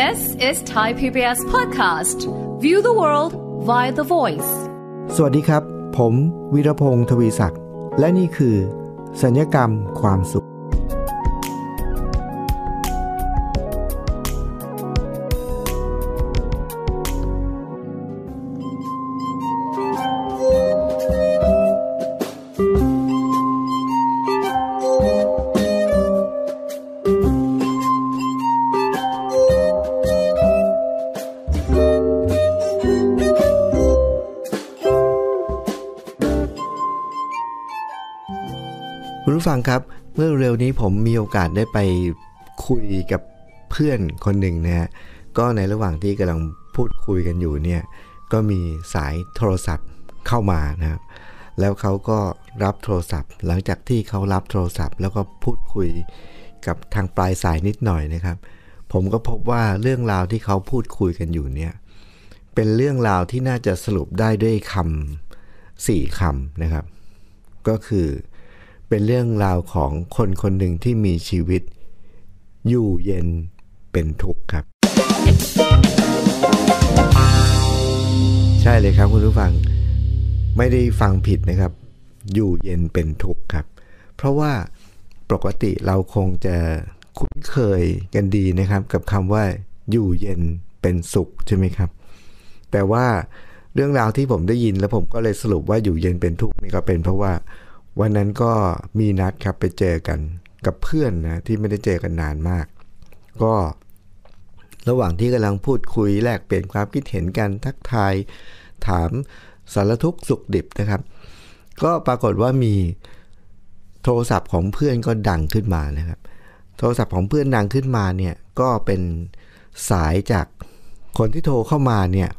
This is Thai PBS podcast. View the world via the voice. สวัสดีครับ ผมวีรพงศ์ทวีศักดิ์ และนี่คือ สัญญกรรมความสุขังครับเมื่อเร็วนี้ผมมีโอกาสได้ไปคุยกับเพื่อนคนหนึ่งนะฮะก็ในระหว่างที่กำลังพูดคุยกันอยู่เนี่ยก็มีสายโทรศัพท์เข้ามานะครับแล้วเขาก็รับโทรศัพท์ หลังจากที่เขารับโทรศัพท์ แล้วก็พูดคุยกับทางปลายสายนิดหน่อยนะครับ ผมก็พบว่าเรื่องราวที่เขาพูดคุยกันอยู่เนี่ยเป็นเรื่องราวที่น่าจะสรุปได้ด้วยคำสี่คำนะครับ ก็คือเป็นเรื่องราวของคนคนหนึ่งที่มีชีวิตอยู่เย็นเป็นทุกข์ครับ ใช่เลยครับคุณผู้ฟังไม่ได้ฟังผิดนะครับ อยู่เย็นเป็นทุกข์ครับ เพราะว่าปกติเราคงจะคุ้นเคยกันดีนะครับ กับคำว่าอยู่เย็นเป็นสุขใช่ไหมครับ แต่ว่าเรื่องราวที่ผมได้ยินแล้วผมก็เลยสรุปว่าอยู่เย็นเป็นทุกข์นี่ก็เป็น เพราะว่าวันนั้นก็มีนัดครับไปเจอกันกับเพื่อนนะ ที่ไม่ได้เจอกันนานมาก ก็ระหว่างที่กำลังพูดคุยแลกเปลี่ยนความคิดเห็นกันทักทายถามสารทุกสุขดิบนะครับ ก็ปรากฏว่ามีโทรศัพท์ของเพื่อนก็ดังขึ้นมานะครับ โทรศัพท์ของเพื่อนดังขึ้นมาเนี่ยก็เป็นสายจากคนที่โทรเข้ามาเนี่ย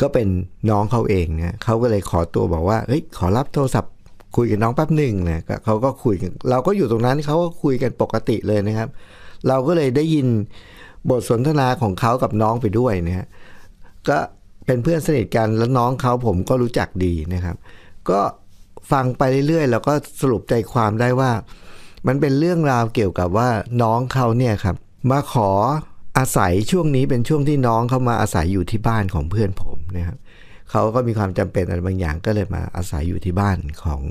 ก็เป็นน้องเขาเองนะเขาก็เลยขอตัวบอกว่าเฮ้ยขอรับโทรศัพท์คุยกับน้องแป๊บหนึ่งนะเขาก็คุยเราก็อยู่ตรงนั้นเขาก็คุยกันปกติเลยนะครับ เราก็เลยได้ยินบทสนทนาของเขากับน้องไปด้วยนะฮะก็เป็นเพื่อนสนิทกัน แล้วน้องเขาผมก็รู้จักดีนะครับ ก็ฟังไปเรื่อยๆเราก็สรุปใจความได้ว่า มันเป็นเรื่องราวเกี่ยวกับว่าน้องเขาเนี่ยครับ มาขออาศัยช่วงนี้เป็นช่วงที่น้องเขามาอาศัยอยู่ที่บ้านของเพื่อนผมนะครับเขาก็มีความจำเป็นอะไรบางอย่างก็เลยมาอาศัยอยู่ที่บ้านของ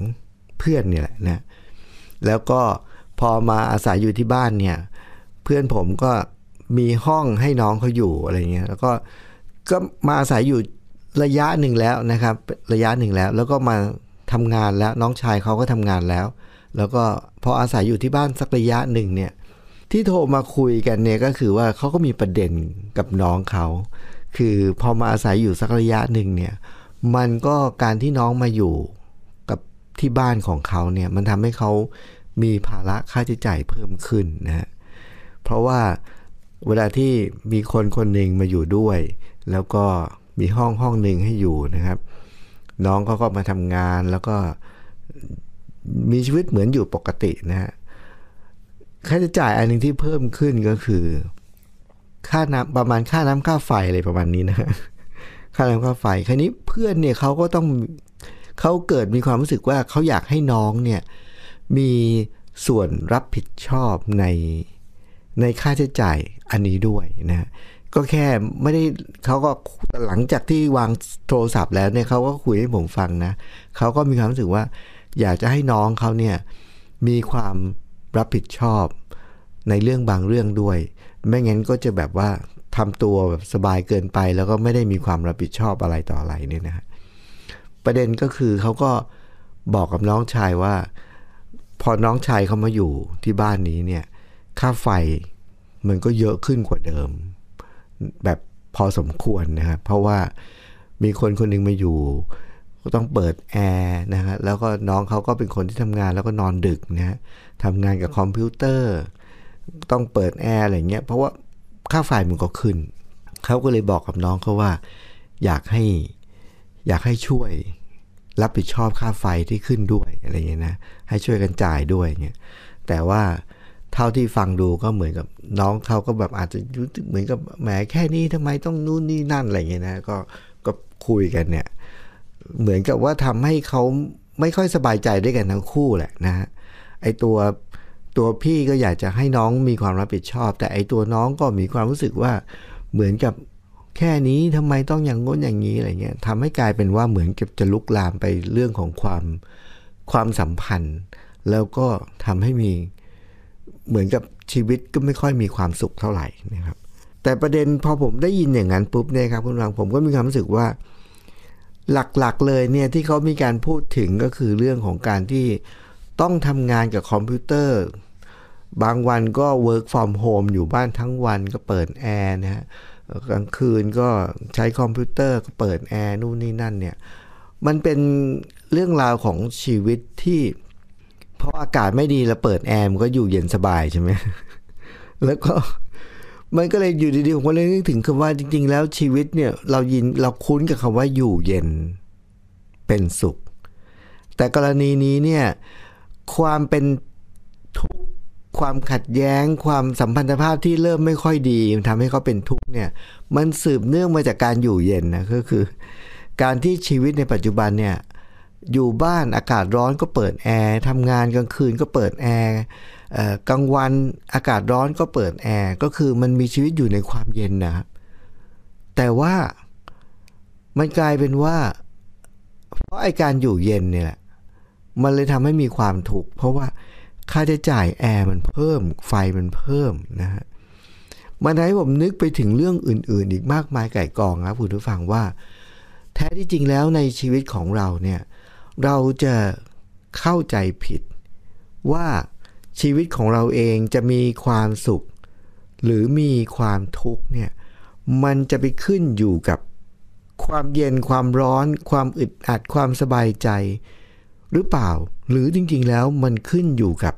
เพื่อนนี่แหละนะ แล้วก็พอมาอาศัยอยู่ที่บ้านเนี่ยเพื่อนผมก็มีห้องให้น้องเขาอยู่อะไรเงี้ย แล้วก็ก็มาอาศัยอยู่ระยะหนึ่งแล้วนะครับ ระยะหนึ่งแล้ว แล้วก็มาทำงานแล้วน้องชายเขาก็ทำงานแล้ว แล้วก็พออาศัยอยู่ที่บ้านสักระยะหนึ่งเนี่ยที่โทรมาคุยกันเนี่ยก็คือว่าเขาก็มีประเด็นกับน้องเขาคือพอมาอาศัยอยู่สักระยะหนึ่งเนี่ยมันก็การที่น้องมาอยู่กับที่บ้านของเขาเนี่ยมันทำให้เขามีภาระค่าใช้จ่ายเพิ่มขึ้นนะฮะเพราะว่าเวลาที่มีคนคนหนึ่งมาอยู่ด้วย แล้วก็มีห้องห้องหนึ่งให้อยู่นะครับ น้องเขาก็มาทำงานแล้วก็มีชีวิตเหมือนอยู่ปกตินะฮะค่าใช้จ่ายอันหนึ่งที่เพิ่มขึ้นก็คือค่าน้ำประมาณค่าน้ำค่าไฟอะไรประมาณนี้นะค่าน้ำค่าไฟคราวนี้เพื่อนเนี่ยเขาก็ต้องเขาเกิดมีความรู้สึกว่าเขาอยากให้น้องเนี่ย มีส่วนรับผิดชอบในในค่าใช้จ่ายอันนี้ด้วยนะ ก็แค่ไม่ได้เขาก็หลังจากที่วางโทรศัพท์แล้วเนี่ยเขาก็คุยให้ผมฟังนะเขาก็มีความรู้สึกว่าอยากจะให้น้องเขาเนี่ยมีความรับผิดชอบในเรื่องบางเรื่องด้วยไม่งั้นก็จะแบบว่าทำตัวแบบสบายเกินไปแล้วก็ไม่ได้มีความรับผิดชอบอะไรต่ออะไรเนี่ยนะฮะประเด็นก็คือเขาก็บอกกับน้องชายว่า พอน้องชายเขามาอยู่ที่บ้านนี้เนี่ยค่าไฟมันก็เยอะขึ้นกว่าเดิม แบบพอสมควรนะครับเพราะว่ามีคนคนนึงมาอยู่ ก็ต้องเปิดแอร์นะฮะแล้วก็น้องเขาก็เป็นคนที่ทำงานแล้วก็นอนดึกนะฮะทำงานกับคอมพิวเตอร์ต้องเปิดแอร์อะไรเงี้ยเพราะว่าค่าไฟมันก็ขึ้น เขาก็เลยบอกกับน้องเขาว่าอยากให้อยากให้ช่วยรับผิดชอบค่าไฟที่ขึ้นด้วยอะไรเงี้ยนะ ให้ช่วยกันจ่ายด้วยเงี้ยแต่ว่าเท่าที่ฟังดูก็เหมือนกับน้องเขาก็แบบอาจจะรู้สึกเหมือนกับแหมแค่นี้ทำไมต้องนู่นนี่นั่นอะไรเงี้ยนะก็ก็คุยกันเนี่ยเหมือนกับว่าทำให้เขาไม่ค่อยสบายใจด้วยกันทั้งคู่แหละนะฮะไอตัวตัวพี่ก็อยากจะให้น้องมีความรับผิดชอบ แต่ไอตัวน้องก็มีความรู้สึกว่าเหมือนกับแค่นี้ทำไมต้องอย่างง้นอย่างนี้อะไรเงี้ยทำให้กลายเป็นว่าเหมือนกับจะลุกลามไปเรื่องของความความสัมพันธ์ แล้วก็ทำให้มีเหมือนกับชีวิตก็ไม่ค่อยมีความสุขเท่าไหร่นะครับ แต่ประเด็นพอผมได้ยินอย่างนั้นปุ๊บเนี่ยครับคุณรังผมก็มีความรู้สึกว่าหลักๆเลยเนี่ยที่เขามีการพูดถึงก็คือเรื่องของการที่ต้องทำงานกับคอมพิวเตอร์ บางวันก็ work from home อยู่บ้านทั้งวันก็เปิดแอร์นะฮะ กลางคืนก็ใช้คอมพิวเตอร์ก็เปิดแอร์นู่นนี่นั่นเนี่ย มันเป็นเรื่องราวของชีวิตที่เพราะอากาศไม่ดีแล้วเปิดแอร์มันก็อยู่เย็นสบายใช่ไหม แล้วก็ มันก็เลยอยู่ดีๆผมก็เลยนึกถึงคำว่าจริง ๆ แล้วชีวิตเนี่ยเรายินเราคุ้นกับคำว่าอยู่เย็นเป็นสุข แต่กรณีนี้เนี่ยความเป็นทุกข์ความขัดแย้ง ความสัมพันธภาพที่เริ่มไม่ค่อยดีทำให้เขาเป็นทุกข์เนี่ยมันสืบเนื่องมาจากการอยู่เย็นนะก็คือ การที่ชีวิตในปัจจุบันเนี่ยอยู่บ้านอากาศร้อนก็เปิดแอร์ทำงานกลางคืนก็เปิดแอร์กลางวันอากาศร้อนก็เปิดแอร์ก็คือมันมีชีวิตอยู่ในความเย็นนะครับแต่ว่ามันกลายเป็นว่าเพราะไอการอยู่เย็นเนี่ยแหละมันเลยทำให้มีความถูก เพราะว่าค่าใช้จ่ายแอร์มันเพิ่มไฟมันเพิ่มนะฮะมันทำให้ผมนึกไปถึงเรื่องอื่นๆ อีกมากมายไก่กองครับคุณผู้ฟังว่า แท้ที่จริงแล้วในชีวิตของเราเนี่ยเราจะเข้าใจผิดว่าชีวิตของเราเองจะมีความสุข หรือมีความทุกข์เนี่ยมันจะไปขึ้นอยู่กับความเย็นความร้อนความอึดอัดความสบายใจหรือเปล่า หรือจริงๆ แล้วมันขึ้นอยู่กับ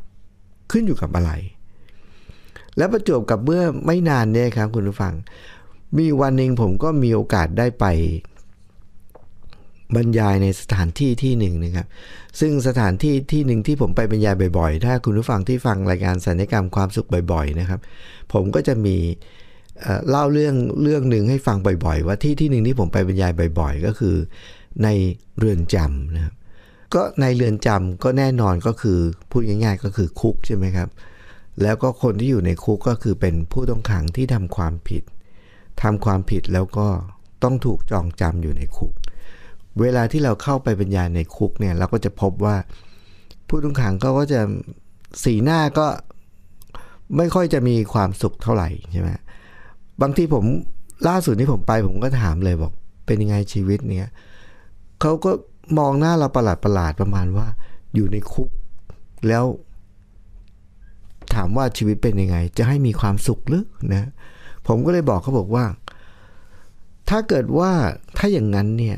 ขึ้นอยู่กับอะไร และประจบกับเมื่อไม่นานเนี่ยครับคุณผู้ฟัง มีวันหนึ่งผมก็มีโอกาสได้ไปบรรยายในสถานที่ที่หนึ่งนะครับ ซึ่งสถานที่ที่หนึ่งที่ผมไปบรรยายบ่อยๆ ถ้าคุณผู้ฟังที่ฟังรายการสัญญกรรมความสุขบ่อย ๆ นะครับ ผมก็จะมีเล่าเรื่องเรื่องหนึ่งให้ฟังบ่อยๆ ว่าที่ที่หนึ่งที่ผมไปบรรยายบ่อย ๆ ก็คือในเรือนจำนะครับก็ในเรือนจำก็แน่นอนก็คือพูดง่ายๆก็คือ คุกใช่ไหมครับ แล้วก็คนที่อยู่ในคุกก็คือเป็นผู้ต้องขังที่ทำความผิด ทำความผิดแล้วก็ต้องถูกจองจำอยู่ในคุก เวลาที่เราเข้าไปบรรยายในคุกเนี่ยเราก็จะพบว่า ผู้ต้องขังก็จะสีหน้าก็ไม่ค่อยจะมีความสุขเท่าไหร่ใช่ไหมบางทีผมล่าสุดที่ผมไปผมก็ถามเลยบอกเป็นยังไงชีวิตเนี่ยเขาก็มองหน้าเราประหลาดประหลาดประมาณว่า อยู่ในคุกแล้ว ถามว่าชีวิตเป็นยังไง จะให้มีความสุขหรือนะผมก็เลยบอกเขาบอกว่า ถ้าเกิดว่าถ้าอย่างนั้นเนี่ย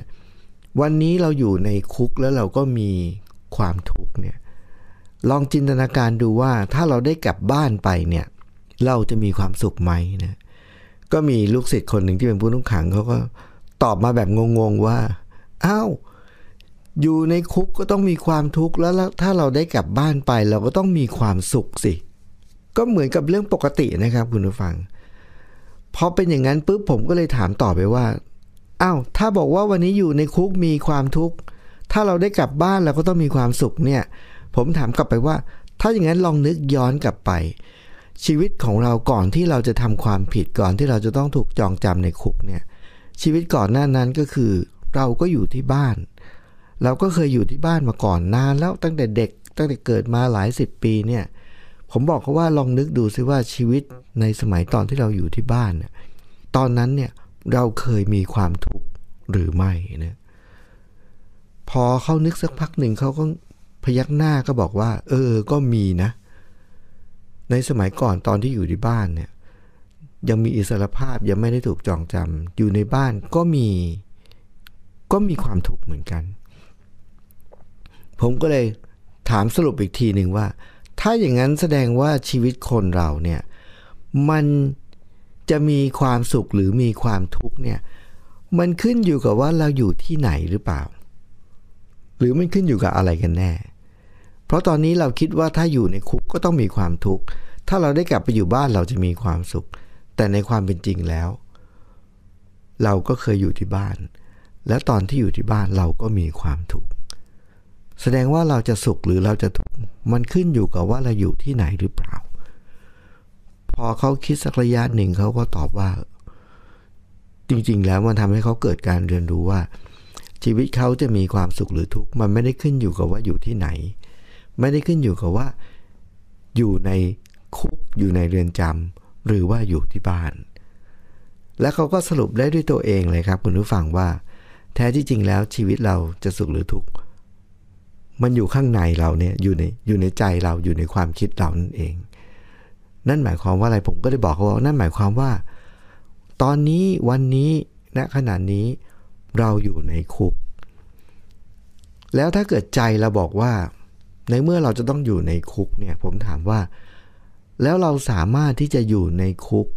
วันนี้เราอยู่ในคุกแล้วเราก็มีความทุกข์เนี่ยลองจินตนาการดูว่าถ้าเราได้กลับบ้านไปเนี่ยเราจะมีความสุขไหมนะก็มีลูกศิษย์คนหนึ่งที่เป็นผู้นุ่งขังเขาก็ตอบมาแบบงงๆว่าอ้าวอยู่ในคุกก็ต้องมีความทุกข์แล้วถ้าเราได้กลับบ้านไปเราก็ต้องมีความสุขสิ ก็เหมือนกับเรื่องปกตินะครับ คุณผู้ฟังพอเป็นอย่างนั้นปุ๊บผมก็เลยถามต่อไปว่า อ้าวถ้าบอกว่าวันนี้อยู่ในคุกมีความทุกข์ ถ้าเราได้กลับบ้านเราก็ต้องมีความสุขเนี่ย ผมถามกลับไปว่า ถ้าอย่างนั้นลองนึกย้อนกลับไป ชีวิตของเราก่อนที่เราจะทำความผิดก่อนที่เราจะต้องถูกจองจำในคุกเนี่ย ชีวิตก่อนหน้านั้นก็คือ เราก็อยู่ที่บ้านเราก็เคยอยู่ที่บ้านมาก่อนนานแล้วตั้งแต่เด็กตั้งแต่เกิดมาหลายสิบปีเนี่ย ผมบอกเขาว่าลองนึกดูซิว่าชีวิตในสมัยตอนที่เราอยู่ที่บ้านเนี่ยตอนนั้นเนี่ยเราเคยมีความทุกข์หรือไม่นะพอเขานึกสักพักหนึ่งเขาก็พยักหน้าก็บอกว่า เออก็มีนะ ในสมัยก่อนตอนที่อยู่ที่บ้านเนี่ยยังมีอิสรภาพยังไม่ได้ถูกจองจำอยู่ในบ้านก็มี ก็มีความทุกข์เหมือนกันผมก็เลยถามสรุปอีกทีหนึ่งว่า ถ้าอย่างนั้นแสดงว่าชีวิตคนเราเนี่ย มันจะมีความสุขหรือมีความทุกข์เนี่ยมันขึ้นอยู่กับว่าเราอยู่ที่ไหนหรือเปล่า หรือมันขึ้นอยู่กับอะไรกันแน่ เพราะตอนนี้เราคิดว่าถ้าอยู่ในคุกก็ต้องมีความทุกข์ถ้าเราได้กลับไปอยู่บ้านเราจะมีความสุข แต่ในความเป็นจริงแล้ว เราก็เคยอยู่ที่บ้าน และตอนที่อยู่ที่บ้านเราก็มีความทุกข์แสดงว่าเราจะสุขหรือเราจะทุกข์มันขึ้นอยู่กับว่าเราอยู่ที่ไหนหรือเปล่า พอเขาคิดสักระยะหนึ่งเขาก็ตอบว่า จริงๆ แล้วมันทำให้เขาเกิดการเรียนรู้ว่า ชีวิตเขาจะมีความสุขหรือทุกข์มันไม่ได้ขึ้นอยู่กับว่าอยู่ที่ไหน ไม่ได้ขึ้นอยู่กับว่า อยู่ในคุกอยู่ในเรือนจำ หรือว่าอยู่ที่บ้าน และเขาก็สรุปได้ด้วยตัวเองเลยครับ คุณผู้ฟังว่า แท้ที่จริงแล้วชีวิตเราจะสุขหรือทุกข์มันอยู่ข้างในเราเนี่ย อยู่ในอยู่ในใจเราอยู่ในความคิดเรานั่นเอง นั่นหมายความว่าอะไรผมก็ได้บอกเขาว่านั่นหมายความว่า ตอนนี้วันนี้ณขณะนี้เราอยู่ในคุก แล้วถ้าเกิดใจเราบอกว่า ในเมื่อเราจะต้องอยู่ในคุกเนี่ยผมถามว่า แล้วเราสามารถที่จะอยู่ในคุก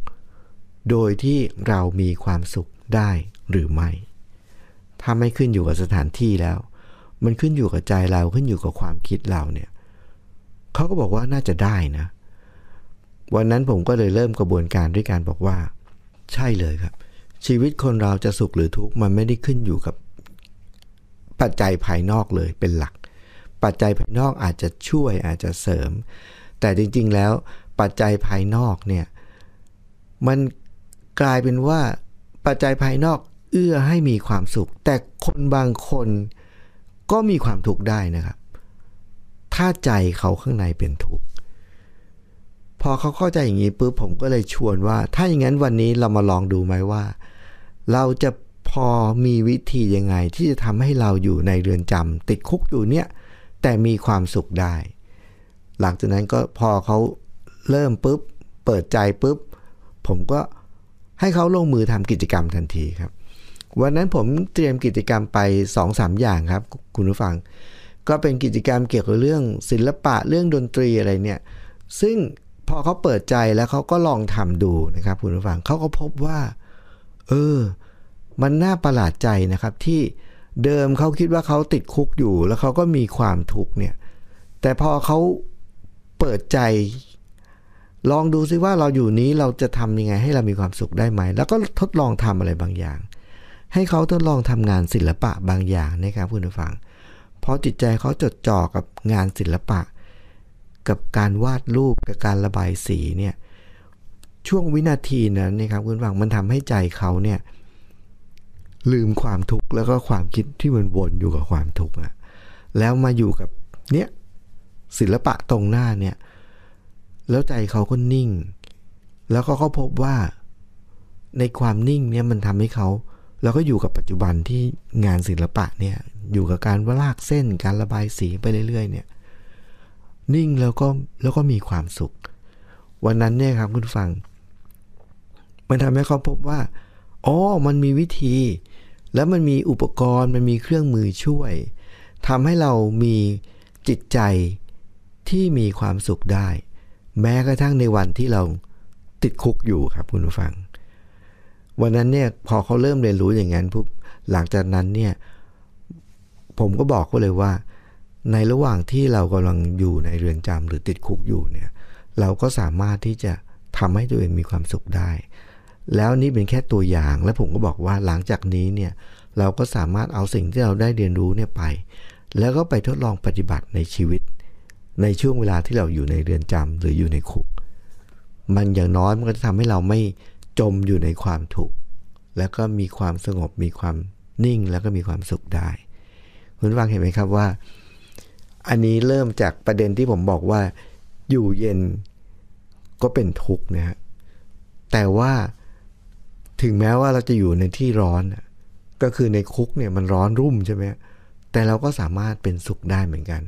โดยที่เรามีความสุขได้หรือไม่ถ้าไม่ขึ้นอยู่กับสถานที่แล้วมันขึ้นอยู่กับใจเราขึ้นอยู่กับความคิดเราเนี่ยเขาก็บอกว่าน่าจะได้นะ วันนั้นผมก็เลยเริ่มกระบวนการด้วยการบอกว่า ใช่เลยครับ ชีวิตคนเราจะสุขหรือทุกข์มันไม่ได้ขึ้นอยู่กับ ปัจจัยภายนอกเลยเป็นหลัก ปัจจัยภายนอกอาจจะช่วยอาจจะเสริม แต่จริงๆแล้ว ปัจจัยภายนอกเนี่ยมันกลายเป็นว่าปัจจัยภายนอกเอื้อให้มีความสุข แต่คนบางคนก็มีความทุกข์ได้นะครับ ถ้าใจเขาข้างในเป็นทุกข์ พอเขาเข้าใจอย่างนี้ปุ๊บผมก็เลยชวนว่าถ้าอย่างนั้นวันนี้เรามาลองดูไหมว่า เราจะพอมีวิธียังไง ที่จะทำให้เราอยู่ในเรือนจำติดคุกอยู่เนี่ยแต่มีความสุขได้ หลังจากนั้นก็พอเขาเริ่มปุ๊บ เปิดใจปุ๊บ ผมก็ให้เขาลงมือทำกิจกรรมทันทีครับวันนั้นผมเตรียมกิจกรรมไป2อสอย่างครับ คุณผู้ฟัง ก็เป็นกิจกรรมเกี่ยวกับเรื่องศิลปะเรื่องดนตรีอะไรเนี่ย ซึ่งพอเขาเปิดใจแล้วเขาก็ลองทำดูนะครับคุณผู้ฟังเขาก็พบว่าเออ มันน่าประหลาดใจนะครับ ที่เดิมเขาคิดว่าเขาติดคุกอยู่ แล้วเขาก็มีความทุกข์เนี่ย แต่พอเขาเปิดใจ ลองดูซิว่าเราอยู่นี้เราจะทำยังไงให้เรามีความสุขได้ไหม แล้วก็ทดลองทำอะไรบางอย่างให้เขาทดลองทำงานศิลปะบางอย่างนะครับคุณผู้ฟังเพราะจิตใจเขาจดจ่อกับงานศิลปะ กับการวาดรูปกับการระบายสีเนี่ยช่วงวินาทีนั้นนะครับคุณฟังมันทำให้ใจเขาเนี่ยลืมความทุกข์แล้วก็ความคิดที่มันวนอยู่กับความทุกข์อะแล้วมาอยู่กับเนี้ยศิลปะตรงหน้าเนี่ยแล้วใจเขาก็นิ่ง แล้วก็เขาพบว่าในความนิ่งเนี่ยมันทำให้เขาเราก็อยู่กับปัจจุบันที่งานศิลปะเนี่ยอยู่กับการวลากเส้นการระบายสีไปเรื่อยๆเนี่ยนิ่งแล้วก็แล้วก็มีความสุข วันนั้นเนี่ยครับคุณฟัง มันทำให้เขาพบว่าอ๋อมันมีวิธี แล้วมันมีอุปกรณ์มันมีเครื่องมือช่วยทำให้เรามีจิตใจที่มีความสุขได้ แม้กระทั่งในวันที่เราติดคุกอยู่ครับคุณผู้ฟังวันนั้นเนี่ยพอเขาเริ่มเรียนรู้อย่างนั้นปุ๊บหลังจากนั้นเนี่ยผมก็บอกเขาเลยว่า ในระหว่างที่เรากำลังอยู่ในเรือนจำหรือติดคุกอยู่เนี่ยเราก็สามารถที่จะทำให้ตัวเองมีความสุขได้ แล้วนี่เป็นแค่ตัวอย่างและผมก็บอกว่าหลังจากนี้เนี่ยเราก็สามารถเอาสิ่งที่เราได้เรียนรู้เนี่ยไป แล้วก็ไปทดลองปฏิบัติในชีวิต ในช่วงเวลาที่เราอยู่ในเรือนจำ หรืออยู่ในคุกมันอย่างน้อยมันก็จะทำให้เราไม่จมอยู่ในความถูก แล้วก็มีความสงบมีความนิ่งแล้วก็มีความสุขได้คุณฟังเห็นไหมครับว่า อันนี้เริ่มจากประเด็นที่ผมบอกว่า อยู่เย็นก็เป็นทุกข์นะฮะแต่ว่าถึงแม้ว่าเราจะอยู่ในที่ร้อน ก็คือในคุกเนี่ยมันร้อนรุ่มใช่ไหมแต่เราก็สามารถเป็นสุขได้เหมือนกัน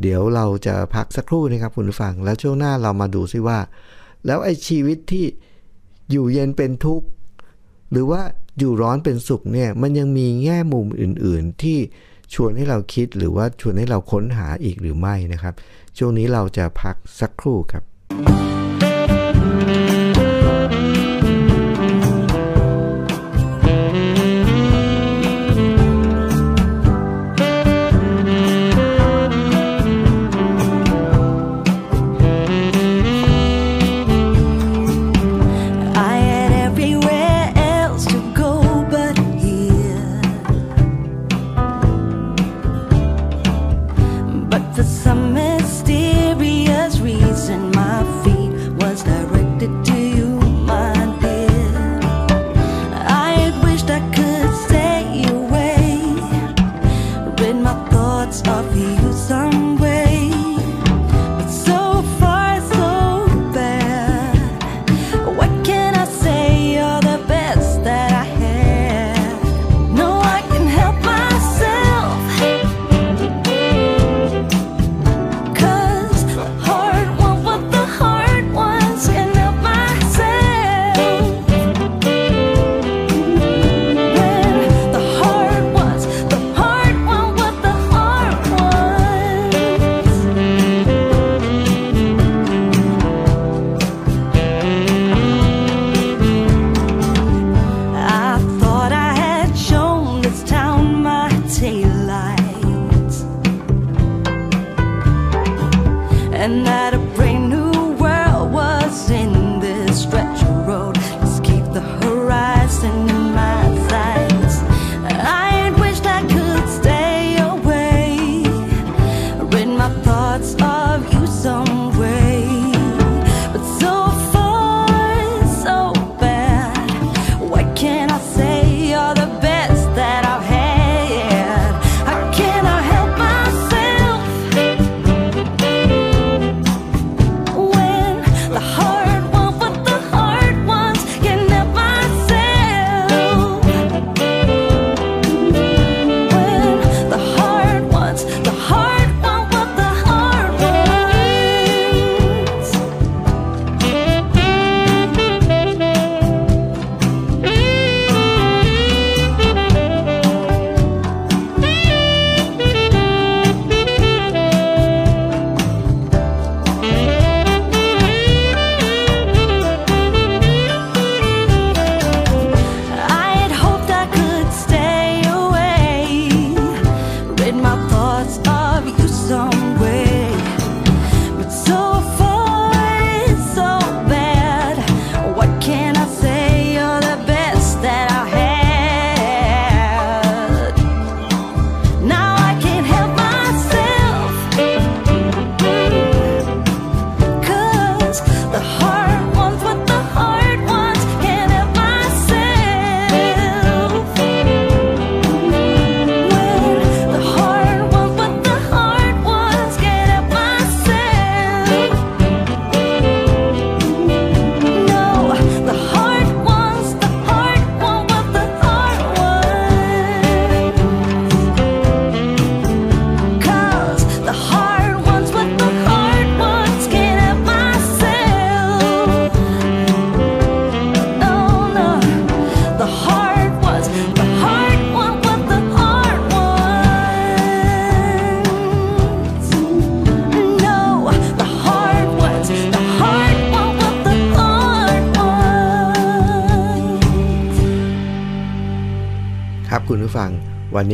เดี๋ยวเราจะพักสักครู่นะครับคุณผู้ฟังแล้วช่วงหน้าเรามาดูซิว่า แล้วไอ้ชีวิตที่อยู่เย็นเป็นทุกข์หรือว่าอยู่ร้อนเป็นสุขเนี่ย มันยังมีแง่มุมอื่นๆที่ชวนให้เราคิดหรือว่าชวนให้เราค้นหาอีกหรือไม่นะครับช่วงนี้เราจะพักสักครู่ครับ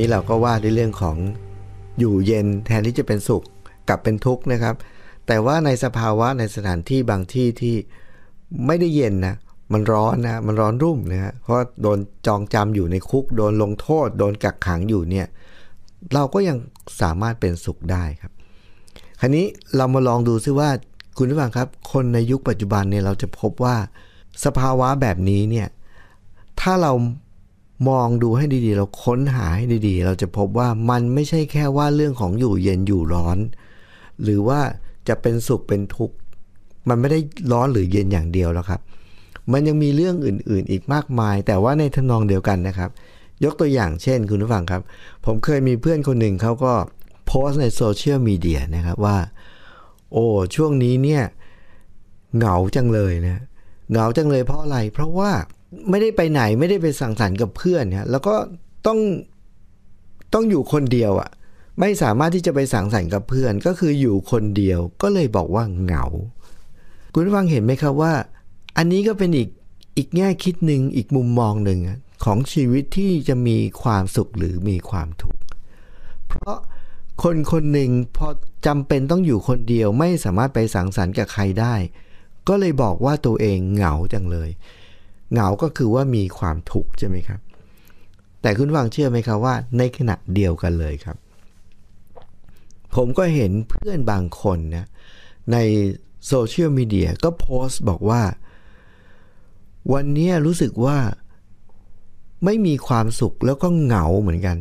นี้เราก็ว่าในเรื่องของอยู่เย็นแทนที่จะเป็นสุขกลับเป็นทุกข์นะครับ แต่ว่าในสภาวะในสถานที่บางที่ที่ไม่ได้เย็นนะมันร้อนนะ มันร้อนรุ่มนะฮะเพราะโดนจองจำอยู่ในคุกโดนลงโทษ โดนกักขังอยู่เนี่ย เราก็ยังสามารถเป็นสุขได้ครับ คราวนี้เรามาลองดูซิว่าคุณผู้ฟังครับ คนในยุคปัจจุบันเนี่ยเราจะพบว่าสภาวะแบบนี้เนี่ยถ้าเรามองดูให้ดีๆ เราค้นหาให้ดีๆ เราจะพบว่ามันไม่ใช่แค่ว่าเรื่องของอยู่เย็นอยู่ร้อน หรือว่าจะเป็นสุขเป็นทุกข์ มันไม่ได้ร้อนหรือเย็นอย่างเดียวแล้วครับ มันยังมีเรื่องอื่นๆ อีกมากมาย แต่ว่าในทำนองเดียวกันนะครับ ยกตัวอย่างเช่น คุณผู้ฟังครับ ผมเคยมีเพื่อนคนหนึ่งเขาก็โพสต์ในโซเชียลมีเดียนะครับว่า โอ้ ช่วงนี้เนี่ยเหงาจังเลยนะ เหงาจังเลยเพราะอะไร เพราะว่าไม่ได้ไปไหนไม่ได้ไปสังสรรค์กับเพื่อนฮะแล้วก็ต้องต้องอยู่คนเดียวอะ่ะไม่สามารถที่จะไปสังสรรค์กับเพื่อน ก็คืออยู่คนเดียวก็เลยบอกว่าเหงา คุณฟังเห็นไหมครับว่า อันนี้ก็เป็นอีกอีกแง่คิดหนึ่งอีกมุมมองหนึ่ง ของชีวิตที่จะมีความสุขหรือมีความทุกข์เพราะคนคนหนึ่งพอจำเป็นต้องอยู่คนเดียวไม่สามารถไปสังสรรค์กับใครได้ ก็เลยบอกว่าตัวเองเหงาจังเลยเหงา ก็คือว่ามีความทุกข์ใช่ไหมครับ แต่คุณฟังเชื่อไหมครับว่า ในขณะเดียวกันเลยครับ ผมก็เห็นเพื่อนบางคนนะในโซเชียลมีเดียก็โพสต์ บอกว่า วันนี้รู้สึกว่า ไม่มีความสุขแล้วก็เหงาเหมือนกัน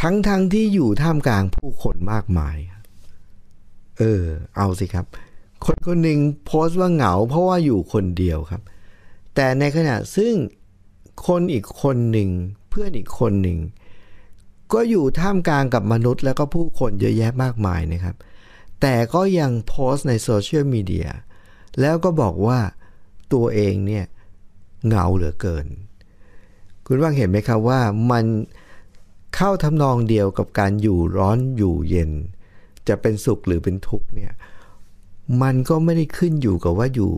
ทั้งๆทที่อยู่ท่ามกลางผู้คนมากมาย เออ เอาสิครับ คนคนหนึ่งโพสต์ว่าเหงาเพราะว่าอยู่คนเดียวครับแต่ในขณะซึ่งคนอีกคนหนึ่งเพื่อนอีกคนหนึ่ง ก็อยู่ท่ามกลางกับมนุษย์แล้วก็ผู้คนเยอะแยะมากมายนะครับ แต่ก็ยังโพสต์ในโซเชียลมีเดียแล้วก็บอกว่าตัวเองเนี่ยเหงาเหลือเกิน คุณว่างเห็นไหมครับว่ามันเข้าทำนองเดียวกับการอยู่ร้อนอยู่เย็น จะเป็นสุขหรือเป็นทุกข์เนี่ยมันก็ไม่ได้ขึ้นอยู่กับว่าอยู่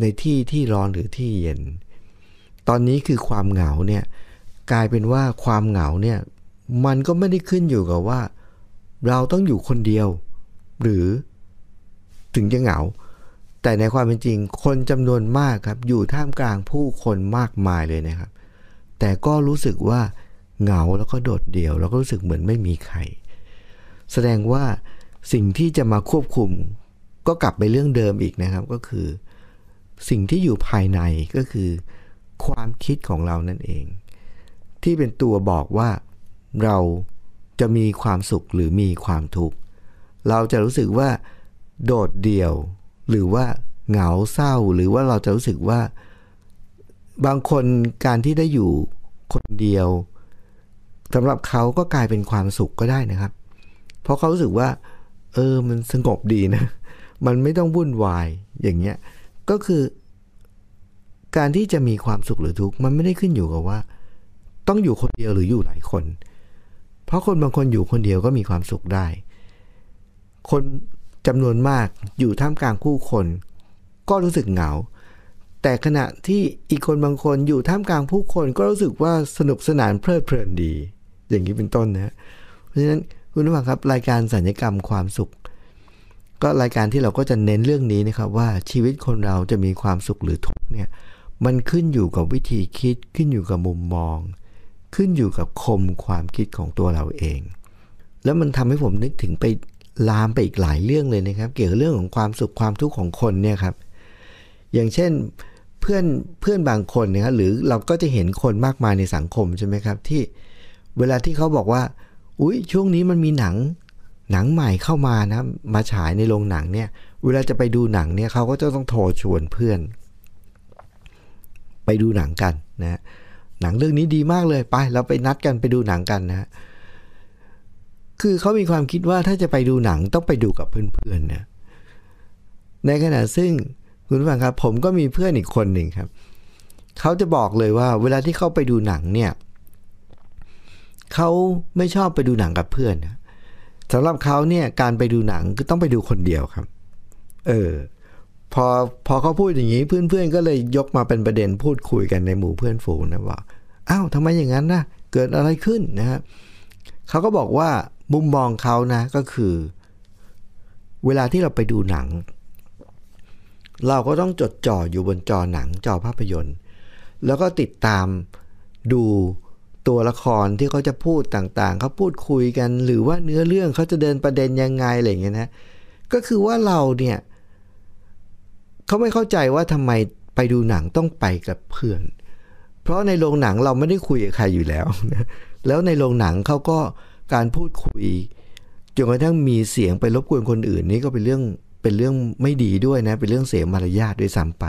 ในที่ที่ร้อนหรือที่เย็น ตอนนี้คือความเหงาเนี่ยกลายเป็นว่าความเหงาเนี่ยมันก็ไม่ได้ขึ้นอยู่กับว่า เราต้องอยู่คนเดียว หรือถึงจะเหงา แต่ในความเป็นจริง คนจำนวนมากครับอยู่ท่ามกลางผู้คนมากมายเลยนะครับ แต่ก็รู้สึกว่าเหงาแล้วก็โดดเดี่ยว แล้วก็รู้สึกเหมือนไม่มีใคร แสดงว่าสิ่งที่จะมาควบคุม ก็กลับไปเรื่องเดิมอีกนะครับก็คือสิ่งที่อยู่ภายในก็คือ ความคิดของเรานั่นเอง ที่เป็นตัวบอกว่า เราจะมีความสุขหรือมีความทุกข์เราจะรู้สึกว่า โดดเดี่ยว หรือว่าเหงาเศร้า หรือว่าเราจะรู้สึกว่า บางคนการที่ได้อยู่คนเดียวสำหรับเขาก็กลายเป็นความสุขก็ได้นะครับ เพราะเขารู้สึกว่า เออมันสงบดีนะ มันไม่ต้องวุ่นวายอย่างเงี้ยก็คือการที่จะมีความสุขหรือทุกข์ มันไม่ได้ขึ้นอยู่กับว่า ต้องอยู่คนเดียวหรืออยู่หลายคน เพราะคนบางคนอยู่คนเดียวก็มีความสุขได้ คนจำนวนมากอยู่ท่ามกลางผู้คน ก็รู้สึกเหงา แต่ขณะที่อีกคนบางคนอยู่ท่ามกลางผู้คนก็รู้สึกว่าสนุกสนานเพลิดเพลินดี อย่างนี้เป็นต้นนะเพราะฉะนั้นคุณผู้ฟังครับ รายการสัญญกรรมความสุขก็รายการที่เราก็จะเน้นเรื่องนี้นะครับว่าชีวิตคนเราจะมีความสุขหรือทุกข์เนี่ยมันขึ้นอยู่กับวิธีคิดขึ้นอยู่กับมุมมอง ขึ้นอยู่กับคมความคิดของตัวเราเอง แล้วมันทำให้ผมนึกถึงไปลามไปอีกหลายเรื่องเลยนะครับ เกี่ยวกับเรื่องของความสุขความทุกข์ของคนเนี่ยครับ อย่างเช่นเพื่อนเพื่อนบางคนนะครับหรือเราก็จะเห็นคนมากมายในสังคมใช่ไหมครับ ที่เวลาที่เขาบอกว่า อุ้ยช่วงนี้มันมีหนังหนังใหม่เข้ามานะ มาฉายในโรงหนังเนี่ย เวลาจะไปดูหนังเนี่ยเขาก็จะต้องโทรชวนเพื่อน ไปดูหนังกัน นะหนังเรื่องนี้ดีมากเลยไปเราไปนัดกันไปดูหนังกันนะคือเขามีความคิดว่าถ้าจะไปดูหนังต้องไปดูกับเพื่อนๆเนี่ยในขณะซึ่งคุณฟังครับผมก็มีเพื่อนอีกคนหนึ่งครับ เขาจะบอกเลยว่า เวลาที่เขาไปดูหนังเนี่ยเขาไม่ชอบไปดูหนังกับเพื่อนนะสำหรับเขาเนี่ยการไปดูหนังก็ต้องไปดูคนเดียวครับ เออพอพอเขาพูดอย่างนี้เพื่อนๆ ก็เลยยกมาเป็นประเด็นพูดคุยกันในหมู่เพื่อนฝูงนะว่าอ้าวทำไมอย่างนั้นนะเกิดอะไรขึ้นนะฮะเขาก็บอกว่ามุมมองเขานะก็คือ เวลาที่เราไปดูหนัง เราก็ต้องจดจ่ออยู่บนจอหนังจอภาพยนตร์ แล้วก็ติดตามดูตัวละครที่เขาจะพูดต่างๆ เขาพูดคุยกัน หรือว่าเนื้อเรื่องเขาจะเดินประเด็นยังไงอะไรอย่างเงี้ยนะก็คือว่าเราเนี่ยเขาไม่เข้าใจว่าทำไมไปดูหนังต้องไปกับเพื่อน เพราะในโรงหนังเราไม่ได้คุยกับใครอยู่แล้วนะแล้วในโรงหนังเขาก็การพูดคุยจนกระทั่งมีเสียงไปรบกวนคนอื่นนี่ก็เป็นเรื่องเป็นเรื่องไม่ดีด้วยนะเป็นเรื่องเสียมารยาทด้วยซ้ำไป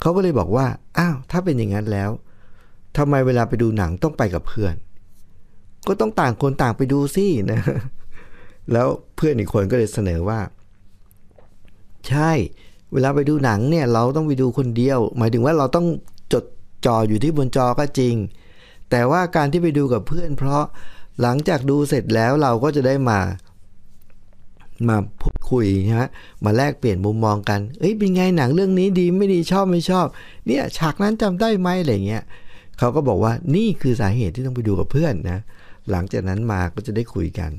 เขาก็เลยบอกว่า อ้าวถ้าเป็นอย่างนั้นแล้วทำไมเวลาไปดูหนังต้องไปกับเพื่อน ก็ต้องต่างคนต่างไปดูสินะ แล้วเพื่อนอีกคนก็เลยเสนอว่า ใช่ เวลาไปดูหนังเนี่ยเราต้องไปดูคนเดียว หมายถึงว่าเราต้องจดจ่ออยู่ที่บนจอก็จริง แต่ว่าการที่ไปดูกับเพื่อนเพราะหลังจากดูเสร็จแล้วเราก็จะได้มา มาพูดคุยนะฮะมาแลกเปลี่ยนมุมมองกัน เอ้ย เป็นไงหนังเรื่องนี้ดีไม่ดีชอบไม่ชอบ เนี่ยฉากนั้นจำได้ไหมอะไรเงี้ยเขาก็บอกว่านี่คือสาเหตุที่ต้องไปดูกับเพื่อนนะ หลังจากนั้นมาก็จะได้คุยกัน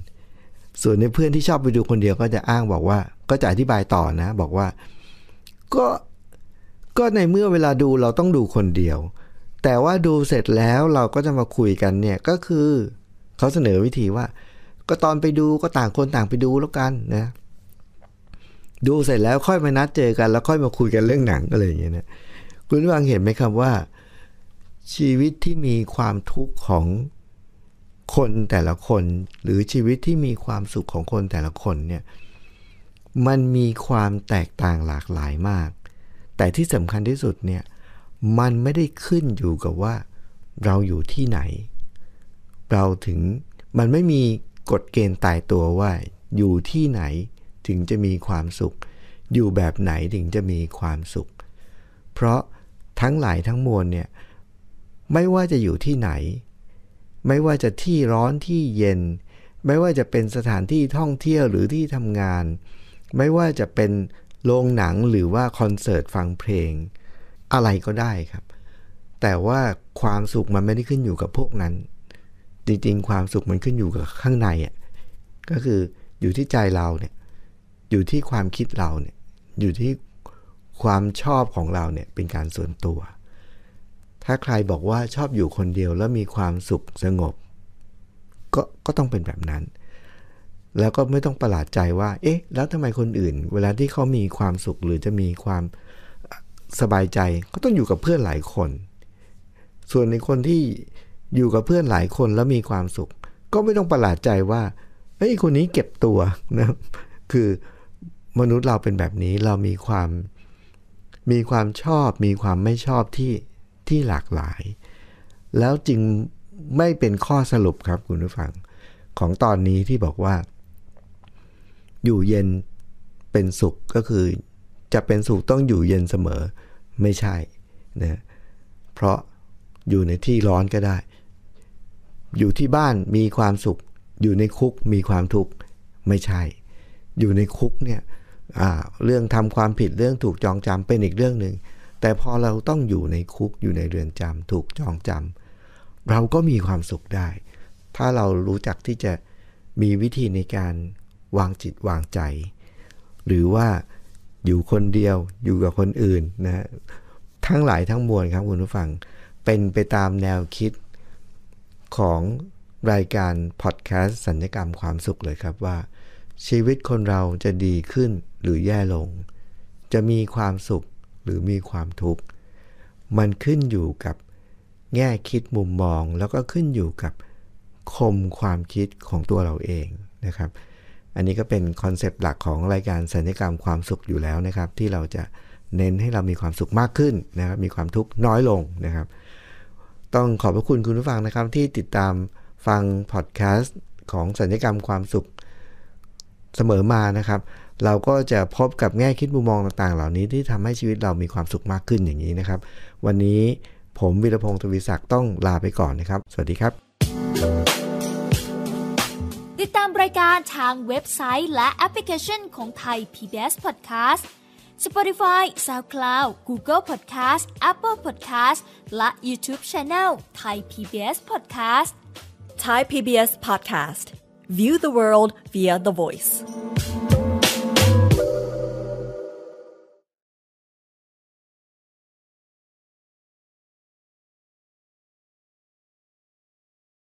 ส่วนในเพื่อนที่ชอบไปดูคนเดียวก็จะอ้างบอกว่า ก็จะอธิบายต่อนะบอกว่า ก็ ก็ในเมื่อเวลาดูเราต้องดูคนเดียว แต่ว่าดูเสร็จแล้วเราก็จะมาคุยกันเนี่ย ก็คือเขาเสนอวิธีว่าก็ตอนไปดูก็ต่างคนต่างไปดูแล้วกันนะดูเสร็จแล้วค่อยมานัดเจอกันแล้วค่อยมาคุยกันเรื่องหนังอะไรอย่างเงี้ยนะคุณฟังเห็นไหมครับว่าชีวิตที่มีความทุกข์ของคนแต่ละคนหรือชีวิตที่มีความสุขของคนแต่ละคนเนี่ยมันมีความแตกต่างหลากหลายมาก แต่ที่สำคัญที่สุดเนี่ยมันไม่ได้ขึ้นอยู่กับว่า เราอยู่ที่ไหน เราถึงมันไม่มีกฎเกณฑ์ตายตัวว่า อยู่ที่ไหนถึงจะมีความสุข อยู่แบบไหนถึงจะมีความสุข เพราะทั้งหลายทั้งมวลเนี่ยไม่ว่าจะอยู่ที่ไหน ไม่ว่าจะที่ร้อนที่เย็น ไม่ว่าจะเป็นสถานที่ท่องเที่ยวหรือที่ทำงาน ไม่ว่าจะเป็นโรงหนังหรือว่าคอนเสิร์ตฟังเพลง อะไรก็ได้ครับ แต่ว่าความสุขมันไม่ได้ขึ้นอยู่กับพวกนั้น จริงๆ ความสุขมันขึ้นอยู่กับข้างในอ่ะ ก็คืออยู่ที่ใจเราเนี่ย อยู่ที่ความคิดเราเนี่ย อยู่ที่ความชอบของเราเนี่ยเป็นการส่วนตัวถ้าใครบอกว่าชอบอยู่คนเดียวแล้วมีความสุขสงบ ก็ก็ต้องเป็นแบบนั้น แล้วก็ไม่ต้องประหลาดใจว่า เอ๊ะแล้วทำไมคนอื่น เวลาที่เขามีความสุขหรือจะมีความสบายใจ ก็ต้องอยู่กับเพื่อนหลายคน ส่วนในคนที่อยู่กับเพื่อนหลายคนแล้วมีความสุข ก็ไม่ต้องประหลาดใจว่า เอ้ยคนนี้เก็บตัว นะ คือมนุษย์เราเป็นแบบนี้เรามีความมีความชอบ มีความไม่ชอบที่ที่หลากหลาย แล้วจึงไม่เป็นข้อสรุปครับ คุณผู้ฟัง ของตอนนี้ที่บอกว่า อยู่เย็นเป็นสุขก็คือจะเป็นสุขต้องอยู่เย็นเสมอไม่ใช่นะเพราะอยู่ในที่ร้อนก็ได้ อยู่ที่บ้านมีความสุขอยู่ในคุกมีความทุกข์ไม่ใช่ อยู่ในคุกเนี่ยเรื่องทำความผิดเรื่องถูกจองจำเป็นอีกเรื่องหนึ่งแต่พอเราต้องอยู่ในคุกอยู่ในเรือนจำถูก จองจำเราก็มีความสุขได้ ถ้าเรารู้จักที่จะมีวิธีในการวางจิต วางใจ หรือว่าอยู่คนเดียวอยู่กับคนอื่นนะทั้งหลายทั้งมวลครับ คุณผู้ฟัง เป็นไปตามแนวคิด ของรายการพอดแคสต์สัญญกรรมความสุขเลยครับว่า ชีวิตคนเราจะดีขึ้นหรือแย่ลง จะมีความสุขหรือมีความทุกข์ มันขึ้นอยู่กับแง่คิดมุมมอง แล้วก็ขึ้นอยู่กับคมความคิดของตัวเราเองนะครับ อันนี้ก็เป็นคอนเซปต์หลักของรายการสัญญกรรมความสุขอยู่แล้วนะครับ ที่เราจะเน้นให้เรามีความสุขมากขึ้นนะครับ มีความทุกข์น้อยลงนะครับ ต้องขอบพระคุณคุณผู้ฟังนะครับที่ติดตามฟังพอดแคสต์ของสัญญกรรมความสุขเสมอมานะครับเราก็จะพบกับแง่คิดมุมมองต่างๆ เหล่านี้ที่ทำให้ชีวิตเรามีความสุขมากขึ้นอย่างนี้นะครับ วันนี้ผมวิรพงศ์ทวีศักดิ์ต้องลาไปก่อนนะครับ สวัสดีครับ ติดตามรายการทางเว็บไซต์และแอปพลิเคชันของไทย PBS Podcast Spotify SoundCloud Google Podcast Apple Podcast และ YouTube Channel Thai PBS Podcast Thai PBS Podcast View the world via the voice